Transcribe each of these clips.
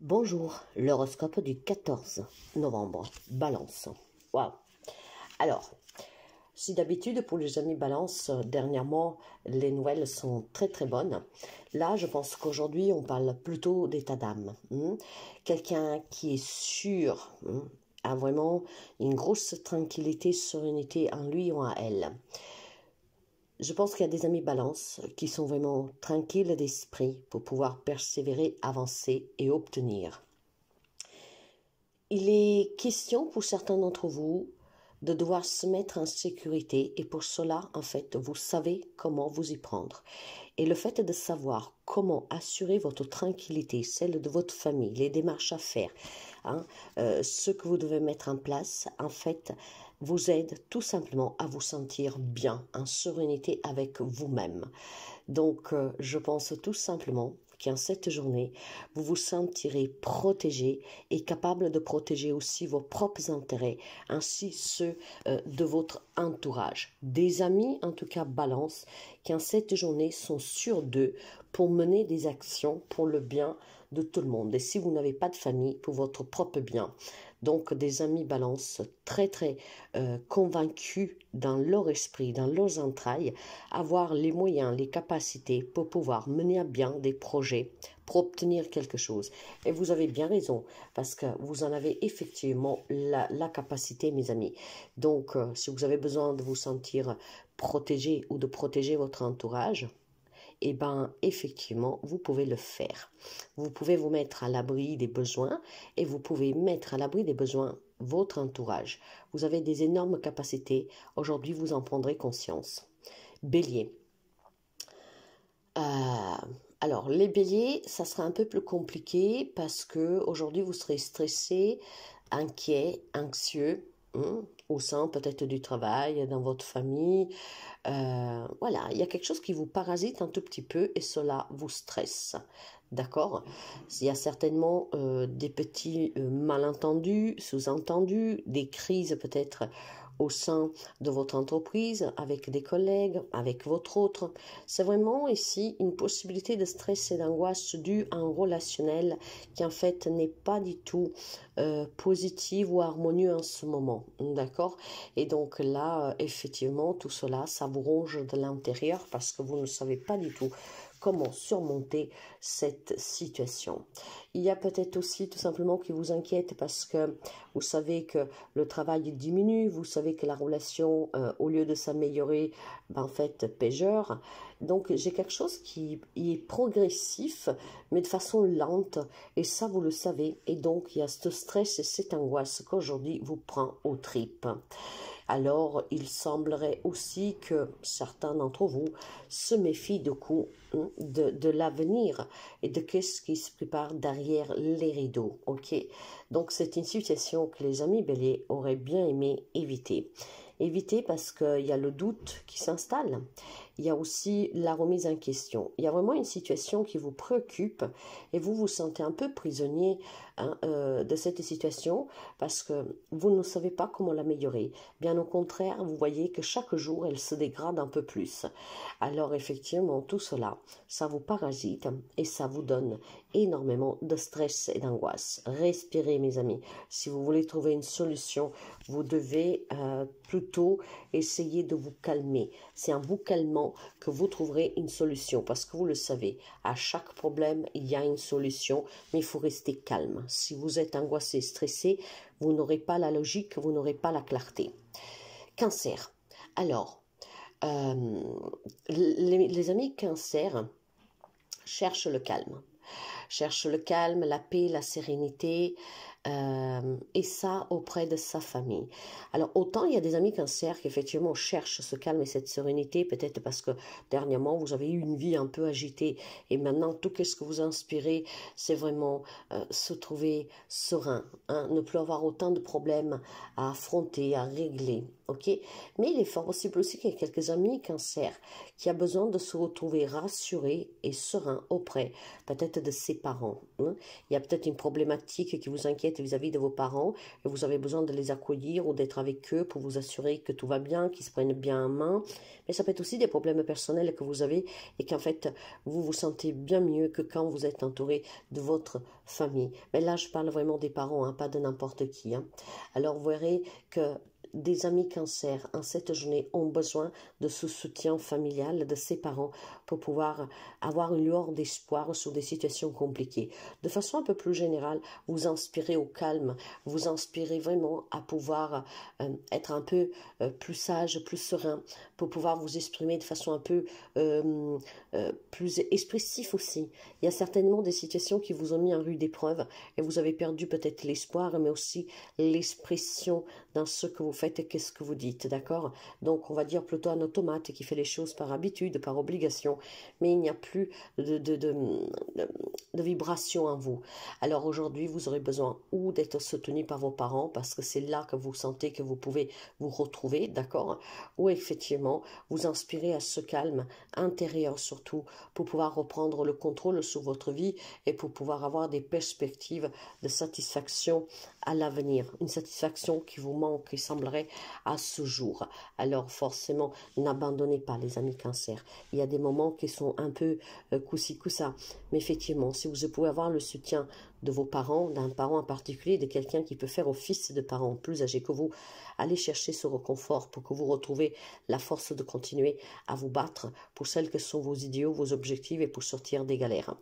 Bonjour, l'horoscope du 14 novembre, balance. Waouh Alors, si d'habitude pour les amis balance, dernièrement, les nouvelles sont très très bonnes, là je pense qu'aujourd'hui on parle plutôt d'état d'âme. Hmm. Quelqu'un qui est sûr, hmm, a vraiment une grosse tranquillité, sérénité en lui ou en elle. Je pense qu'il y a des amis balance qui sont vraiment tranquilles d'esprit pour pouvoir persévérer, avancer et obtenir. Il est question pour certains d'entre vous de devoir se mettre en sécurité et pour cela, en fait, vous savez comment vous y prendre. Et le fait de savoir comment assurer votre tranquillité, celle de votre famille, les démarches à faire, hein, euh, ce que vous devez mettre en place, en fait, vous aide tout simplement à vous sentir bien, en sérénité avec vous-même. Donc, euh, je pense tout simplement qu'en cette journée, vous vous sentirez protégé et capable de protéger aussi vos propres intérêts, ainsi ceux euh, de votre entourage. Des amis, en tout cas, balance, qu'en cette journée sont sûrs d'eux pour mener des actions pour le bien de tout le monde. Et si vous n'avez pas de famille, pour votre propre bien donc des amis balance très très euh, convaincus dans leur esprit, dans leurs entrailles, avoir les moyens, les capacités pour pouvoir mener à bien des projets, pour obtenir quelque chose. Et vous avez bien raison, parce que vous en avez effectivement la, capacité, mes amis. Donc, euh, si vous avez besoin de vous sentir protégé ou de protéger votre entourage, eh ben effectivement, vous pouvez le faire. Vous pouvez vous mettre à l'abri des besoins et vous pouvez mettre à l'abri des besoins votre entourage. Vous avez des énormes capacités. Aujourd'hui, vous en prendrez conscience. Bélier. Euh, alors, les béliers, ça sera un peu plus compliqué parce que aujourd'hui, vous serez stressé, inquiet, anxieux. Hein au sein peut-être du travail, dans votre famille. Euh, voilà, il y a quelque chose qui vous parasite un tout petit peu et cela vous stresse. D'accord Il y a certainement euh, des petits euh, malentendus, sous-entendus, des crises peut-être au sein de votre entreprise, avec des collègues, avec votre autre. C'est vraiment ici une possibilité de stress et d'angoisse due à un relationnel qui en fait n'est pas du tout euh, positif positive ou harmonieux en ce moment. D'accord Et donc là, euh, effectivement, tout cela, ça vous ronge de l'intérieur parce que vous ne savez pas du tout comment surmonter cette situation. Il y a peut-être aussi tout simplement qui vous inquiète parce que vous savez que le travail diminue, vous savez que la relation, euh, au lieu de s'améliorer, ben, en fait, pégeure. Donc j'ai quelque chose qui est progressif, mais de façon lente, et ça vous le savez. Et donc il y a ce stress et cette angoisse qu'aujourd'hui vous prend aux tripes. Alors, il semblerait aussi que certains d'entre vous se méfient de, hein, l'avenir et de ce qui se prépare derrière les rideaux. Ok, donc c'est une situation que les amis béliers auraient bien aimé éviter éviter parce qu'il y a le doute qui s'installe. Il y a aussi la remise en question. Il y a vraiment une situation qui vous préoccupe et vous vous sentez un peu prisonnier hein, euh, de cette situation parce que vous ne savez pas comment l'améliorer. Bien au contraire, vous voyez que chaque jour, elle se dégrade un peu plus. Alors effectivement, tout cela, ça vous parasite et ça vous donne énormément de stress et d'angoisse. Respirez, mes amis. Si vous voulez trouver une solution, vous devez euh, plutôt essayer de vous calmer. C'est en vous calmant que vous trouverez une solution, parce que vous le savez, à chaque problème, il y a une solution, mais il faut rester calme. Si vous êtes angoissé, stressé, vous n'aurez pas la logique, vous n'aurez pas la clarté. Cancer. Alors, euh, les, amis cancer cherchent le calme cherche le calme, la paix, la sérénité, euh, et ça auprès de sa famille. Alors autant il y a des amis cancer qui effectivement cherchent ce calme et cette sérénité, peut-être parce que dernièrement vous avez eu une vie un peu agitée, et maintenant tout ce que vous inspirez, c'est vraiment euh, se trouver serein, hein, ne plus avoir autant de problèmes à affronter, à régler ok Mais il est fort possible aussi qu'il y ait quelques amis cancer qui a besoin de se retrouver rassuré et serein auprès peut-être de ses parents. Hein. Il y a peut-être une problématique qui vous inquiète vis-à-vis de vos parents et vous avez besoin de les accueillir ou d'être avec eux pour vous assurer que tout va bien, qu'ils se prennent bien en main. Mais ça peut être aussi des problèmes personnels que vous avez et qu'en fait vous vous sentez bien mieux que quand vous êtes entouré de votre famille. Mais là je parle vraiment des parents, hein, pas de n'importe qui. Hein. Alors vous verrez que des amis cancers en cette journée ont besoin de ce soutien familial de ses parents pour pouvoir avoir une lueur d'espoir sur des situations compliquées. De façon un peu plus générale, vous inspirez au calme, vous inspirez vraiment à pouvoir euh, être un peu euh, plus sage, plus serein, pour pouvoir vous exprimer de façon un peu euh, euh, plus expressif aussi. Il y a certainement des situations qui vous ont mis en rude d'épreuve et vous avez perdu peut-être l'espoir, mais aussi l'expression dans ce que vous faites et qu'est-ce que vous dites, d'accord Donc on va dire plutôt un automate qui fait les choses par habitude, par obligation, mais il n'y a plus de, de, de, de vibration en vous. Alors aujourd'hui, vous aurez besoin ou d'être soutenu par vos parents parce que c'est là que vous sentez que vous pouvez vous retrouver, d'accord Ou effectivement vous inspirer à ce calme intérieur surtout, pour pouvoir reprendre le contrôle sur votre vie et pour pouvoir avoir des perspectives de satisfaction à l'avenir, une satisfaction qui vous manque, et semblerait, à ce jour. Alors forcément, n'abandonnez pas les amis cancer. Il y a des moments qui sont un peu euh, coussi mais effectivement, si vous pouvez avoir le soutien de vos parents, d'un parent en particulier, de quelqu'un qui peut faire office de parent plus âgé que vous. Allez chercher ce reconfort pour que vous retrouviez la force de continuer à vous battre pour celles que sont vos idéaux, vos objectifs et pour sortir des galères.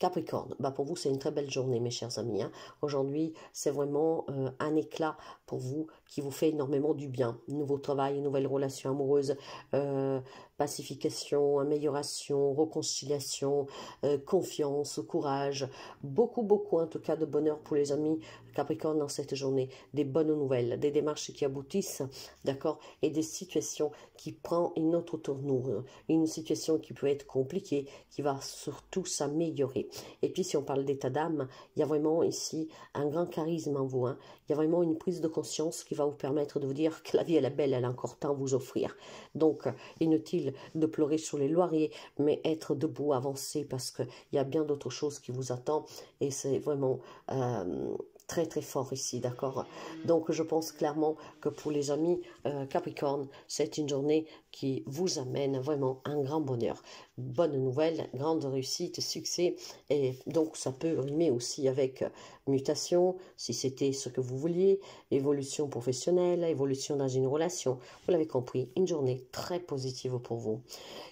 Capricorne, bah pour vous c'est une très belle journée mes chers amis. Hein. Aujourd'hui c'est vraiment euh, un éclat pour vous qui vous fait énormément du bien. Nouveau travail, nouvelle relation amoureuse, euh, pacification, amélioration, réconciliation, euh, confiance, courage. Beaucoup, beaucoup en tout cas de bonheur pour les amis Capricorne dans cette journée. Des bonnes nouvelles, des démarches qui aboutissent, d'accord Et des situations qui prend une autre tournure. Une situation qui peut être compliquée, qui va surtout s'améliorer. Et puis si on parle d'état d'âme, il y a vraiment ici un grand charisme en vous. Hein. il y a vraiment une prise de conscience qui va va vous permettre de vous dire que la vie, elle est belle, elle a encore temps à vous offrir. Donc, inutile de pleurer sur les loiriers, mais être debout, avancer, parce qu'il y a bien d'autres choses qui vous attendent, et c'est vraiment... Euh, très très fort ici, d'accord Donc je pense clairement que pour les amis euh, Capricorne, c'est une journée qui vous amène vraiment un grand bonheur bonne nouvelle, grande réussite, succès. Et donc, ça peut rimer aussi avec euh, mutation, si c'était ce que vous vouliez, évolution professionnelle, évolution dans une relation. Vous l'avez compris, une journée très positive pour vous.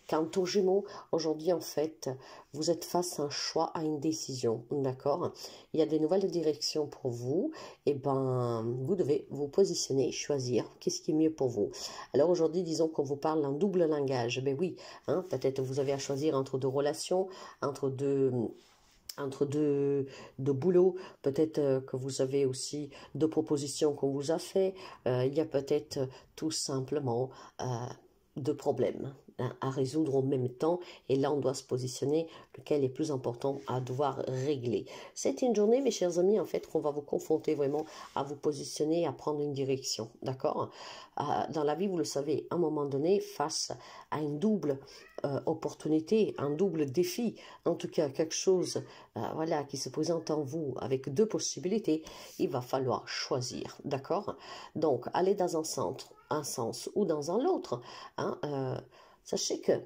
Quant aux jumeaux, aujourd'hui, en fait, vous êtes face à un choix, à une décision. D'accord Il y a des nouvelles directions pour vous. Et eh ben, vous devez vous positionner, choisir qu'est-ce qui est mieux pour vous. Alors aujourd'hui, disons qu'on vous parle en double langage. Ben oui, hein, peut-être vous avez choisir entre deux relations, entre deux entre boulots, peut-être euh, que vous avez aussi deux propositions qu'on vous a fait, euh, il y a peut-être tout simplement euh, deux problèmes à, résoudre en même temps. Et là, on doit se positionner lequel est plus important à devoir régler. C'est une journée, mes chers amis, en fait, qu'on va vous confronter vraiment à vous positionner, à prendre une direction. D'accord euh, Dans la vie, vous le savez, à un moment donné, face à une double euh, opportunité, un double défi, en tout cas quelque chose euh, voilà, qui se présente en vous avec deux possibilités, il va falloir choisir, d'accord Donc, aller dans un centre, un sens ou dans un autre, hein, Sachez que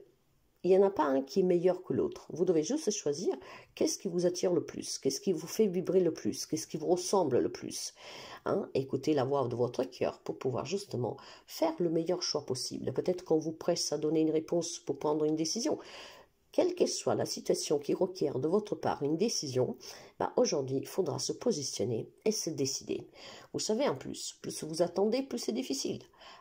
il n'y en a pas un qui est meilleur que l'autre. Vous devez juste choisir qu'est-ce qui vous attire le plus, qu'est-ce qui vous fait vibrer le plus, qu'est-ce qui vous ressemble le plus. Hein Écoutez la voix de votre cœur pour pouvoir justement faire le meilleur choix possible. Peut-être qu'on vous presse à donner une réponse pour prendre une décision. Quelle que soit la situation qui requiert de votre part une décision, bah, aujourd'hui, il faudra se positionner et se décider. Vous savez, en plus, plus vous attendez, plus c'est difficile.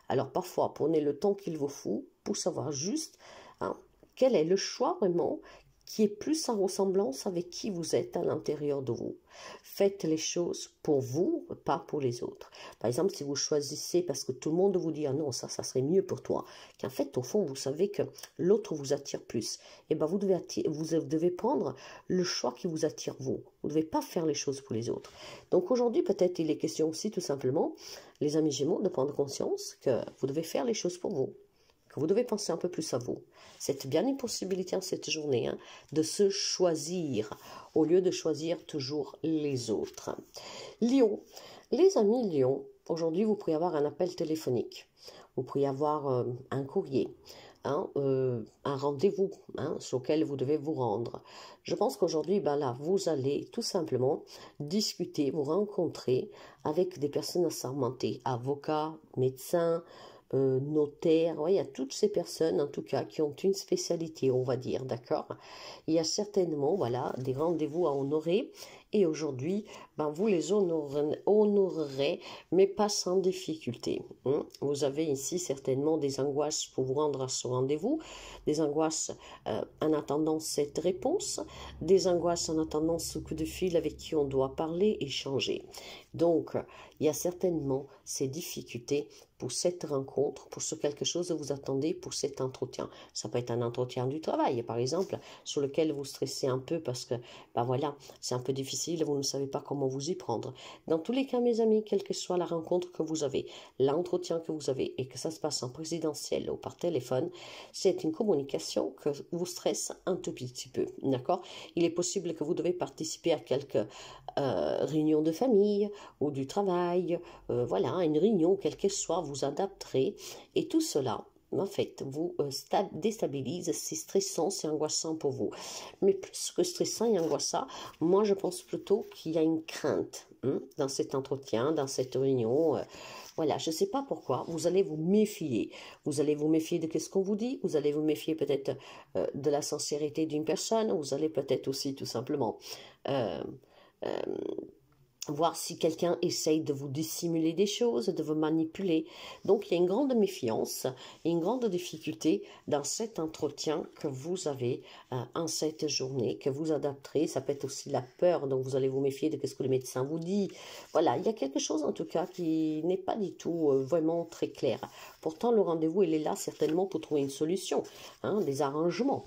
Alors parfois, prenez le temps qu'il vous faut pour savoir juste hein, quel est le choix vraiment qui est plus en ressemblance avec qui vous êtes à l'intérieur de vous. Faites les choses pour vous, pas pour les autres. Par exemple, si vous choisissez parce que tout le monde vous dit ah non ça, ça serait mieux pour toi, qu'en fait au fond vous savez que l'autre vous attire plus, et eh ben vous devez vous devez prendre le choix qui vous attire vous. Vous ne devez pas faire les choses pour les autres. Donc aujourd'hui peut-être il est question aussi tout simplement, les amis Gémeaux, de prendre conscience que vous devez faire les choses pour vous vous devez penser un peu plus à vous. C'est bien une possibilité en cette journée hein, de se choisir au lieu de choisir toujours les autres. Lion, les amis Lyon, aujourd'hui vous pourriez avoir un appel téléphonique, vous pourriez avoir euh, un courrier, hein, euh, un rendez-vous hein, sur vous devez vous rendre. Je pense qu'aujourd'hui, ben là, vous allez tout simplement discuter, vous rencontrer avec des personnes assermentées, avocats, médecins, euh, notaire, notaires, il y a toutes ces personnes en tout cas qui ont une spécialité, on va dire, d'accord Il y a certainement voilà, des rendez-vous à honorer et aujourd'hui ben, vous les honorerez, mais pas sans difficulté. Hein? vous avez ici certainement des angoisses pour vous rendre à ce rendez-vous, des angoisses euh, en attendant cette réponse, des angoisses en attendant ce coup de fil avec qui on doit parler, et changer. Donc, il y a certainement ces difficultés pour cette rencontre, pour ce quelque chose que vous attendez pour cet entretien. Ça peut être un entretien du travail, par exemple, sur lequel vous stressez un peu parce que, ben voilà, c'est un peu difficile, vous ne savez pas comment vous y prendre. Dans tous les cas, mes amis, quelle que soit la rencontre que vous avez, l'entretien que vous avez, et que ça se passe en présidentiel ou par téléphone, c'est une communication que vous stresse un tout petit peu, d'accord Il est possible que vous devez participer à quelques euh, réunions de famille ou du travail, euh, voilà, une réunion, quelle que soit, vous adapterez, et tout cela en fait, vous euh, déstabilise, c'est stressant, c'est angoissant pour vous. Mais plus que stressant et angoissant, moi je pense plutôt qu'il y a une crainte hein, dans cet entretien, dans cette réunion. Euh, voilà, je ne sais pas pourquoi, vous allez vous méfier. Vous allez vous méfier de ce qu'on vous dit, vous allez vous méfier peut-être euh, de la sincérité d'une personne, vous allez peut-être aussi tout simplement voir si quelqu'un essaye de vous dissimuler des choses, de vous manipuler. Donc il y a une grande méfiance et une grande difficulté dans cet entretien que vous avez euh, en cette journée, que vous adapterez. Ça peut être aussi la peur, donc vous allez vous méfier de ce que le médecin vous dit. Voilà, il y a quelque chose en tout cas qui n'est pas du tout euh, vraiment très clair. Pourtant le rendez-vous, il est là certainement pour trouver une solution, hein, des arrangements.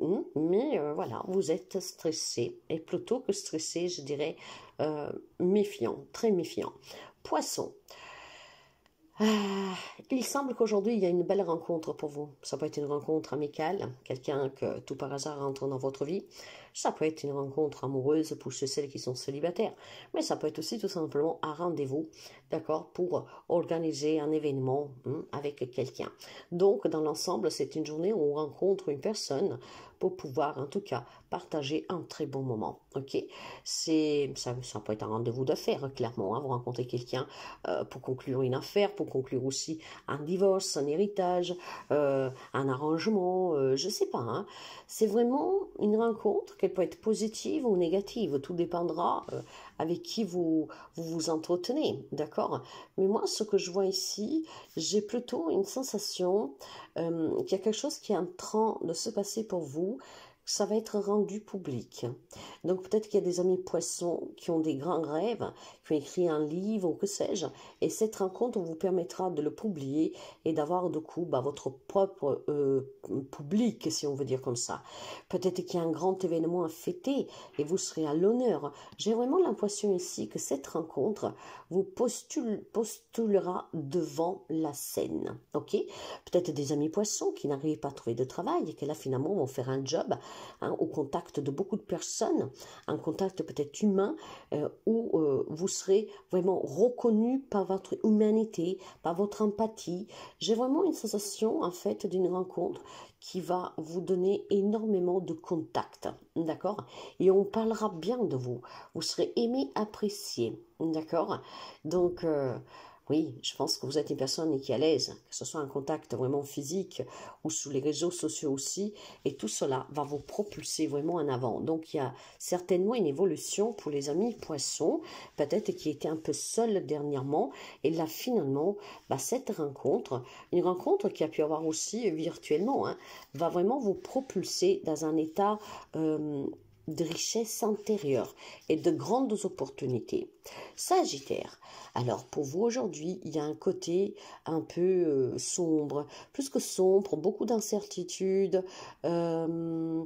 Hum, mais euh, voilà, vous êtes stressé, et plutôt que stressé, je dirais euh, méfiant, très méfiant. Poisson. Ah, il semble qu'aujourd'hui, il y a une belle rencontre pour vous. Ça peut être une rencontre amicale, quelqu'un que tout par hasard rentre dans votre vie. Ça peut être une rencontre amoureuse pour ceux celles qui sont célibataires, mais ça peut être aussi tout simplement un rendez-vous, d'accord, pour organiser un événement hmm, avec quelqu'un. Donc, dans l'ensemble, c'est une journée où on rencontre une personne pour pouvoir, en tout cas, partager un très bon moment. Ok, c'est ça, ça peut être un rendez-vous d'affaires, clairement. Hein, vous rencontrez quelqu'un euh, pour conclure une affaire, pour conclure aussi un divorce, un héritage, euh, un arrangement, je euh, je sais pas. Hein. C'est vraiment une rencontre elle peut être positive ou négative, tout dépendra euh, avec qui vous vous, entretenez, d'accord Mais moi, ce que je vois ici, j'ai plutôt une sensation euh, qu'il y a quelque chose qui est en train de se passer pour vous, ça va être rendu public. Donc peut-être qu'il y a des amis poissons qui ont des grands rêves, écrit écrire un livre ou que sais-je. Et cette rencontre vous permettra de le publier et d'avoir du coup bah, votre propre euh, public, si on veut dire comme ça. Peut-être qu'il y a un grand événement à fêter et vous serez à l'honneur. J'ai vraiment l'impression ici que cette rencontre vous postulera devant la scène. Ok Peut-être des amis poissons qui n'arrivent pas à trouver de travail et qui là finalement vont faire un job hein, au contact de beaucoup de personnes, un contact peut-être humain euh, où euh, vous serez vraiment reconnu par votre humanité, par votre empathie. J'ai vraiment une sensation en fait d'une rencontre qui va vous donner énormément de contacts, d'accord Et on parlera bien de vous. Vous serez aimé, apprécié, d'accord Donc euh, oui, je pense que vous êtes une personne qui est à l'aise, que ce soit un contact vraiment physique ou sous les réseaux sociaux aussi, et tout cela va vous propulser vraiment en avant. Donc il y a certainement une évolution pour les amis poissons, peut-être qui étaient un peu seuls dernièrement, et là finalement, bah, cette rencontre, une rencontre qui a pu avoir aussi virtuellement, hein, va vraiment vous propulser dans un état... Euh, de richesses intérieure et de grandes opportunités. Sagittaire. Alors pour vous aujourd'hui, il y a un côté un peu euh, sombre, plus que sombre, beaucoup d'incertitudes. Euh,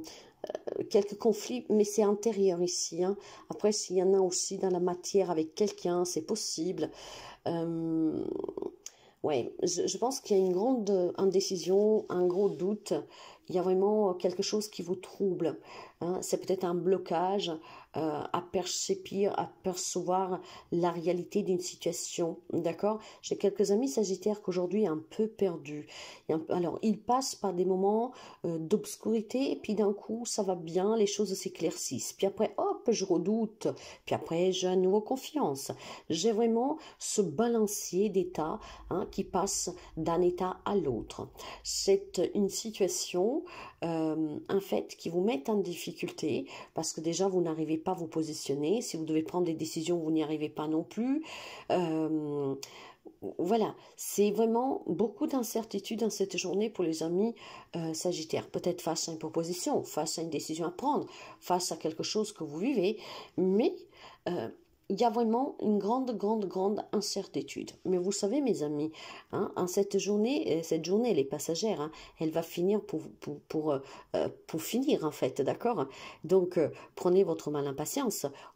euh, quelques conflits, mais c'est intérieur ici. Hein. Après, s'il y en a aussi dans la matière avec quelqu'un, c'est possible. Oui, je, pense qu'il y a une grande euh, indécision, un gros doute. Il y a vraiment quelque chose qui vous trouble. Hein. C'est peut-être un blocage, euh, à percevoir, à percevoir la réalité d'une situation. D'accord J'ai quelques amis sagittaires qu'aujourd'hui un peu perdus. Alors, ils passent par des moments euh, d'obscurité et puis d'un coup, ça va bien, les choses s'éclaircissent. Puis après, hop, je redoute. Puis après, j'ai à nouveau confiance. J'ai vraiment ce balancier d'état hein, qui passe d'un état à l'autre. C'est une situation, euh, en fait qui vous met en difficulté parce que déjà, vous n'arrivez pas vous positionner, si vous devez prendre des décisions, vous n'y arrivez pas non plus. Euh, voilà, c'est vraiment beaucoup d'incertitudes dans cette journée pour les amis euh, sagittaires. Peut-être face à une proposition, face à une décision à prendre, face à quelque chose que vous vivez, mais euh, il y a vraiment une grande, grande, grande incertitude. Mais vous savez, mes amis, hein, en cette journée, euh, cette journée, elle est passagère. Hein. elle va finir pour, pour, pour, euh, euh, finir, en fait, d'accord Donc, prenez votre mal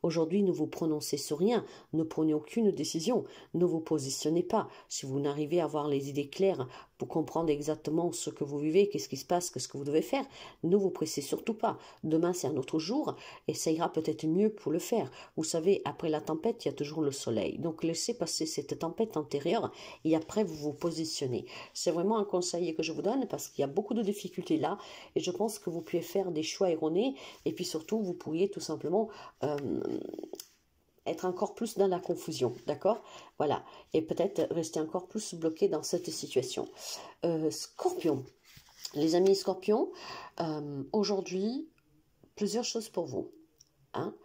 Aujourd'hui, ne vous prononcez sur rien. Ne prenez aucune décision. Ne vous positionnez pas. Si vous n'arrivez à avoir les idées claires pour comprendre exactement ce que vous vivez, qu'est-ce qui se passe, qu'est-ce que vous devez faire, ne vous pressez surtout pas. Demain, c'est un autre jour et ça ira peut-être mieux pour le faire. Vous savez, après la tempête, il y a toujours le soleil. Donc laissez passer cette tempête antérieure et après vous vous positionnez. C'est vraiment un conseil que je vous donne parce qu'il y a beaucoup de difficultés là et je pense que vous pouvez faire des choix erronés et puis surtout vous pourriez tout simplement... Euh, être encore plus dans la confusion, d'accord Voilà, et peut-être rester encore plus bloqué dans cette situation. Euh, scorpion, les amis scorpions, euh, aujourd'hui, plusieurs choses pour vous. Hein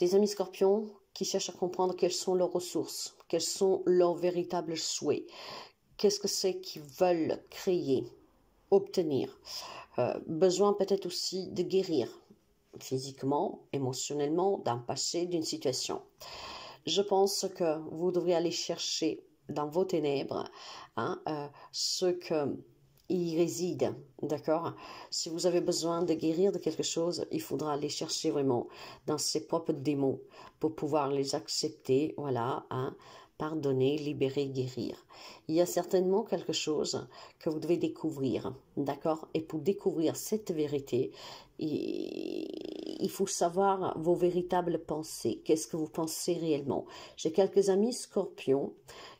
des amis scorpions qui cherchent à comprendre quelles sont leurs ressources, quels sont leurs véritables souhaits, qu'est-ce que c'est qu'ils veulent créer, obtenir. Euh, besoin peut-être aussi de guérir physiquement, émotionnellement, d'un passé, d'une situation. Je pense que vous devriez aller chercher dans vos ténèbres hein, euh, ce que y réside. D'accord Si vous avez besoin de guérir de quelque chose, il faudra aller chercher vraiment dans ses propres démons pour pouvoir les accepter, voilà, hein, pardonner, libérer, guérir. Il y a certainement quelque chose que vous devez découvrir, d'accord Et pour découvrir cette vérité, il faut savoir vos véritables pensées. Qu'est-ce que vous pensez réellement J'ai quelques amis scorpions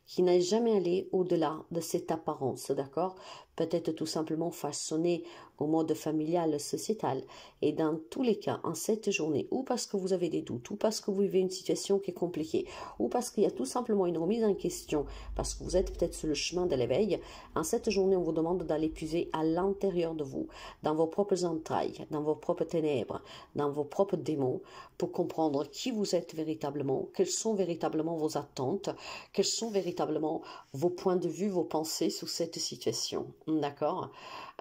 qui n'ont jamais allé au-delà de cette apparence, d'accord peut-être tout simplement façonné au mode familial, sociétal. Et dans tous les cas, en cette journée, ou parce que vous avez des doutes, ou parce que vous vivez une situation qui est compliquée, ou parce qu'il y a tout simplement une remise en question, parce que vous êtes peut-être sur le chemin de l'éveil, en cette journée, on vous demande d'aller puiser à l'intérieur de vous, dans vos propres entrailles, dans vos propres ténèbres, dans vos propres démons, pour comprendre qui vous êtes véritablement, quelles sont véritablement vos attentes, quels sont véritablement vos points de vue, vos pensées sur cette situation. D'accord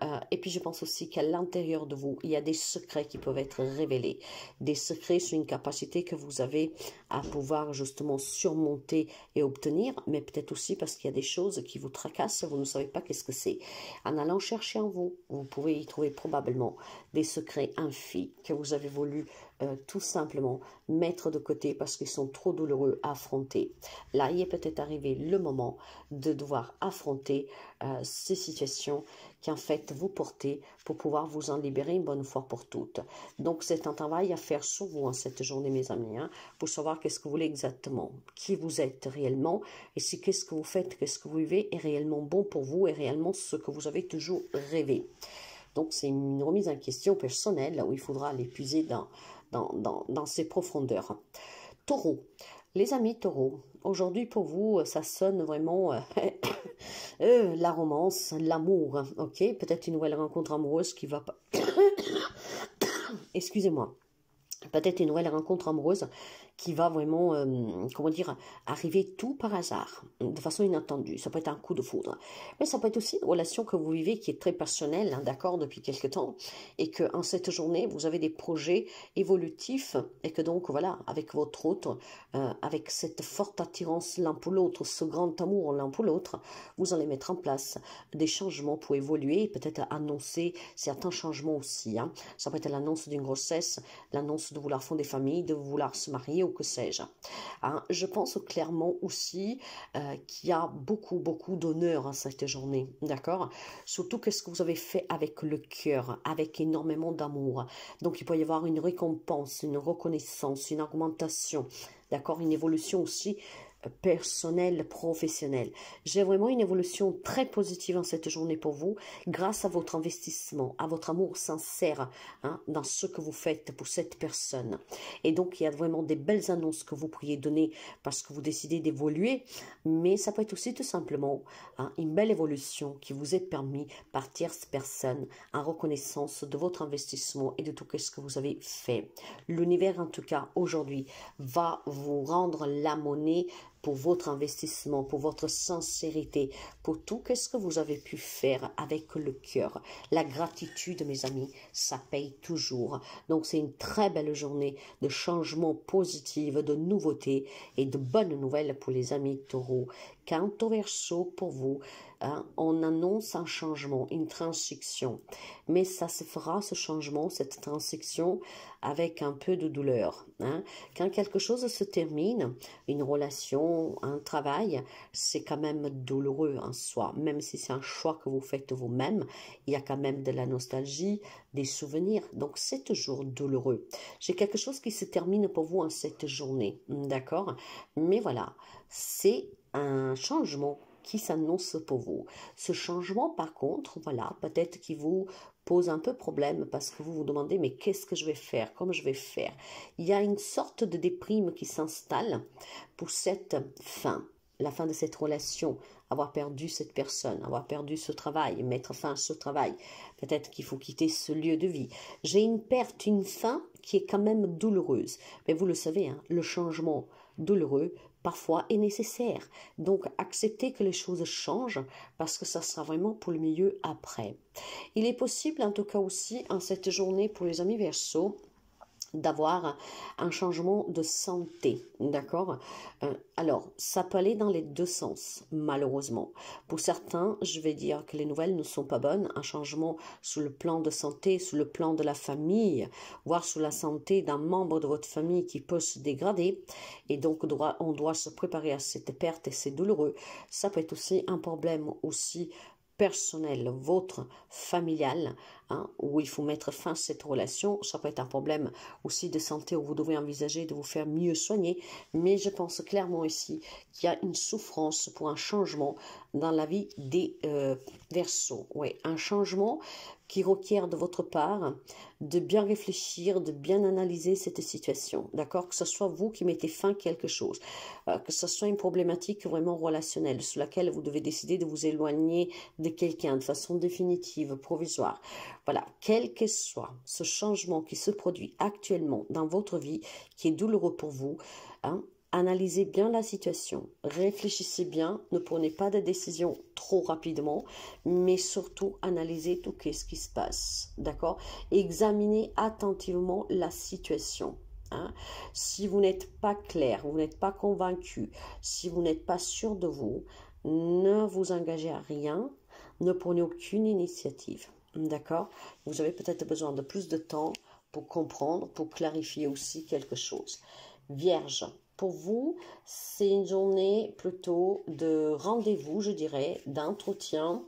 euh, et puis je pense aussi qu'à l'intérieur de vous, il y a des secrets qui peuvent être révélés. Des secrets, sur une capacité que vous avez à pouvoir justement surmonter et obtenir, mais peut-être aussi parce qu'il y a des choses qui vous tracassent, vous ne savez pas qu'est-ce que c'est. En allant chercher en vous, vous pouvez y trouver probablement des secrets infis que vous avez voulu euh, tout simplement mettre de côté parce qu'ils sont trop douloureux à affronter. Là, il est peut-être arrivé le moment de devoir affronter euh, ces situations qui en fait vous porter pour pouvoir vous en libérer une bonne fois pour toutes. Donc, c'est un travail à faire sur vous en hein, cette journée, mes amis, hein, pour savoir qu'est-ce que vous voulez exactement, qui vous êtes réellement, et si qu'est-ce que vous faites, qu'est-ce que vous vivez est réellement bon pour vous et réellement ce que vous avez toujours rêvé. Donc, c'est une remise en question personnelle, où il faudra l'épuiser dans, dans, dans ses profondeurs. Taureau, les amis taureaux, aujourd'hui pour vous, euh, ça sonne vraiment euh, euh, la romance, l'amour, hein, ok Peut-être une nouvelle rencontre amoureuse qui va pas... Excusez-moi. Peut-être une nouvelle rencontre amoureuse qui va vraiment, euh, comment dire, arriver tout par hasard, de façon inattendue. Ça peut être un coup de foudre. Mais ça peut être aussi une relation que vous vivez qui est très personnelle, hein, d'accord, depuis quelques temps, et que en cette journée, vous avez des projets évolutifs, et que donc, voilà, avec votre autre, euh, avec cette forte attirance l'un pour l'autre, ce grand amour l'un pour l'autre, vous allez mettre en place des changements pour évoluer, peut-être annoncer certains changements aussi. Hein. Ça peut être l'annonce d'une grossesse, l'annonce de vouloir des familles... de vouloir se marier, que sais-je. Hein. Hein, je pense clairement aussi euh, qu'il y a beaucoup, beaucoup d'honneur à cette journée, d'accord Surtout qu'est-ce que vous avez fait avec le cœur, avec énormément d'amour. Donc il peut y avoir une récompense, une reconnaissance, une augmentation, d'accord Une évolution aussi personnel, professionnel. J'ai vraiment une évolution très positive en cette journée pour vous, grâce à votre investissement, à votre amour sincère hein, dans ce que vous faites pour cette personne. Et donc, il y a vraiment des belles annonces que vous pourriez donner parce que vous décidez d'évoluer, mais ça peut être aussi tout simplement hein, une belle évolution qui vous est permis par tierce personne en reconnaissance de votre investissement et de tout ce que vous avez fait. L'univers, en tout cas, aujourd'hui, va vous rendre la monnaie pour votre investissement, pour votre sincérité, pour tout ce que vous avez pu faire avec le cœur. La gratitude, mes amis, ça paye toujours. Donc c'est une très belle journée de changement positif, de nouveautés et de bonnes nouvelles pour les amis taureaux. Quant au verso, pour vous, Hein, on annonce un changement, une transaction. Mais ça se fera, ce changement, cette transaction avec un peu de douleur. Hein. Quand quelque chose se termine, une relation, un travail, c'est quand même douloureux en soi. Même si c'est un choix que vous faites vous-même, il y a quand même de la nostalgie, des souvenirs. Donc c'est toujours douloureux. J'ai quelque chose qui se termine pour vous en cette journée, d'accord Mais voilà, c'est un changement qui s'annonce pour vous. Ce changement, par contre, voilà, peut-être qui vous pose un peu problème parce que vous vous demandez mais qu'est-ce que je vais faire, comment je vais faire. Il y a une sorte de déprime qui s'installe pour cette fin, la fin de cette relation, avoir perdu cette personne, avoir perdu ce travail, mettre fin à ce travail. Peut-être qu'il faut quitter ce lieu de vie. J'ai une perte, une fin qui est quand même douloureuse. Mais vous le savez, hein, le changement douloureux, parfois est nécessaire. Donc accepter que les choses changent parce que ça sera vraiment pour le mieux après. Il est possible en tout cas aussi en cette journée pour les amis verso d'avoir un changement de santé, d'accord euh, Alors, ça peut aller dans les deux sens, malheureusement. Pour certains, je vais dire que les nouvelles ne sont pas bonnes, un changement sous le plan de santé, sur le plan de la famille, voire sous la santé d'un membre de votre famille qui peut se dégrader, et donc on doit, on doit se préparer à cette perte et c'est douloureux. Ça peut être aussi un problème aussi personnel, votre familial, hein, où il faut mettre fin à cette relation. Ça peut être un problème aussi de santé où vous devez envisager de vous faire mieux soigner. Mais je pense clairement ici qu'il y a une souffrance pour un changement dans la vie des euh, Verseaux. versos. un changement qui requiert de votre part de bien réfléchir, de bien analyser cette situation, d'accord Que ce soit vous qui mettez fin à quelque chose, euh, que ce soit une problématique vraiment relationnelle sous laquelle vous devez décider de vous éloigner de quelqu'un de façon définitive, provisoire. Voilà, quel que soit ce changement qui se produit actuellement dans votre vie, qui est douloureux pour vous, hein, Analysez bien la situation, réfléchissez bien, ne prenez pas de décisions trop rapidement, mais surtout analysez tout ce qui se passe, d'accord Examinez attentivement la situation. Hein. Si vous n'êtes pas clair, vous n'êtes pas convaincu, si vous n'êtes pas sûr de vous, ne vous engagez à rien, ne prenez aucune initiative, d'accord Vous avez peut-être besoin de plus de temps pour comprendre, pour clarifier aussi quelque chose. Vierge, pour vous, c'est une journée plutôt de rendez-vous, je dirais, d'entretien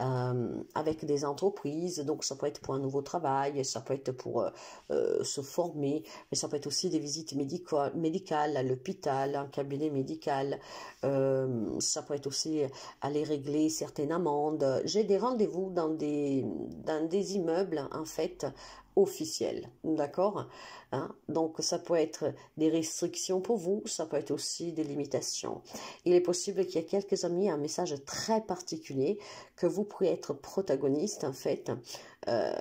euh, avec des entreprises. Donc ça peut être pour un nouveau travail, ça peut être pour euh, euh, se former, mais ça peut être aussi des visites médicales à l'hôpital, un cabinet médical. ça peut être aussi aller régler certaines amendes. J'ai des rendez-vous dans des, dans des immeubles en fait officielle. D'accord hein. Donc ça peut être des restrictions pour vous, ça peut être aussi des limitations. Il est possible qu'il y ait quelques amis un message très particulier que vous pourriez être protagoniste en fait euh,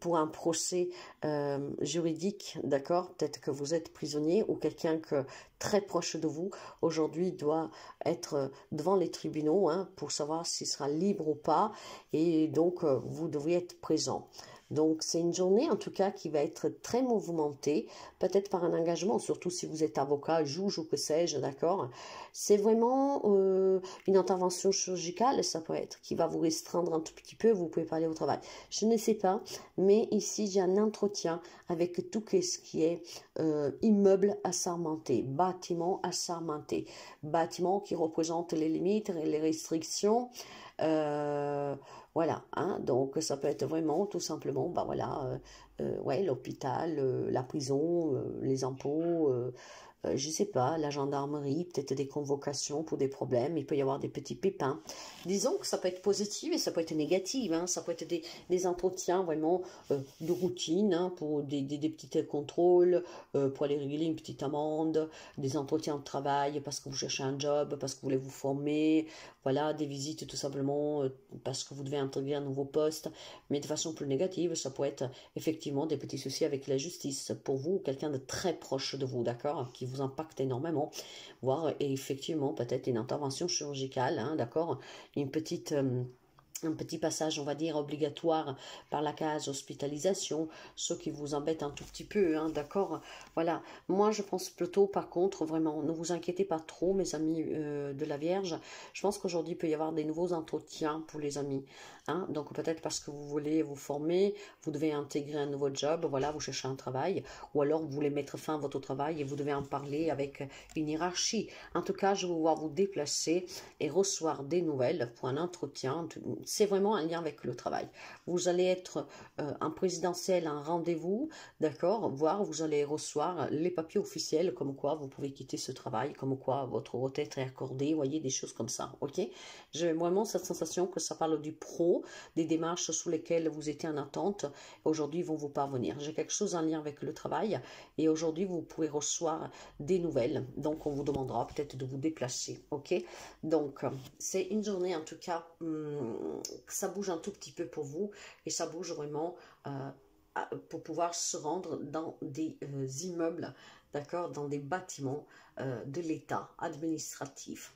pour un procès euh, juridique, d'accord Peut-être que vous êtes prisonnier ou quelqu'un que très proche de vous aujourd'hui doit être devant les tribunaux hein, pour savoir s'il sera libre ou pas et donc euh, vous devriez être présent. Donc c'est une journée en tout cas qui va être très mouvementée, peut-être par un engagement, surtout si vous êtes avocat, juge ou que sais-je, d'accord C'est vraiment euh, une intervention chirurgicale, ça peut être, qui va vous restreindre un tout petit peu, vous pouvez parler au travail. Je ne sais pas, mais ici j'ai un entretien avec tout ce qui est euh, immeuble à bâtiment à bâtiment qui représente les limites et les restrictions. Euh, voilà, hein, donc ça peut être vraiment tout simplement, bah voilà, euh, euh, ouais, l'hôpital, euh, la prison, les impôts, euh, je ne sais pas, la gendarmerie, peut-être des convocations pour des problèmes, il peut y avoir des petits pépins. Disons que ça peut être positif et ça peut être négatif, hein. ça peut être des, entretiens vraiment euh, de routine, hein, pour des, des, petits contrôles, euh, pour aller régler une petite amende, des entretiens de travail parce que vous cherchez un job, parce que vous voulez vous former, voilà, des visites tout simplement parce que vous devez intégrer un nouveau poste, mais de façon plus négative, ça peut être effectivement des petits soucis avec la justice pour vous, quelqu'un de très proche de vous, d'accord, qui vous impacte énormément, voire effectivement peut-être une intervention chirurgicale, hein, d'accord Une petite... Euh, un petit passage, on va dire, obligatoire par la case hospitalisation, ce qui vous embête un tout petit peu, hein, d'accord Voilà, moi je pense plutôt, par contre, vraiment, ne vous inquiétez pas trop, mes amis euh, de la Vierge, je pense qu'aujourd'hui il peut y avoir des nouveaux entretiens pour les amis, Hein. Donc peut-être parce que vous voulez vous former, vous devez intégrer un nouveau job, voilà, vous cherchez un travail, ou alors vous voulez mettre fin à votre travail et vous devez en parler avec une hiérarchie. En tout cas, je vais voir vous déplacer et recevoir des nouvelles pour un entretien. C'est vraiment un lien avec le travail. Vous allez être euh, en présidentiel, en rendez-vous, d'accord, voire vous allez recevoir les papiers officiels comme quoi vous pouvez quitter ce travail, comme quoi votre retraite est accordée, voyez, des choses comme ça, ok J'ai vraiment cette sensation que ça parle du pro, des démarches sous lesquelles vous étiez en attente, aujourd'hui vont vous parvenir. J'ai quelque chose en lien avec le travail et aujourd'hui vous pouvez recevoir des nouvelles. Donc on vous demandera peut-être de vous déplacer. Ok Donc c'est une journée en tout cas, hmm, ça bouge un tout petit peu pour vous et ça bouge vraiment. Euh, pour pouvoir se rendre dans des euh, immeubles, d'accord, dans des bâtiments euh, de l'État administratif.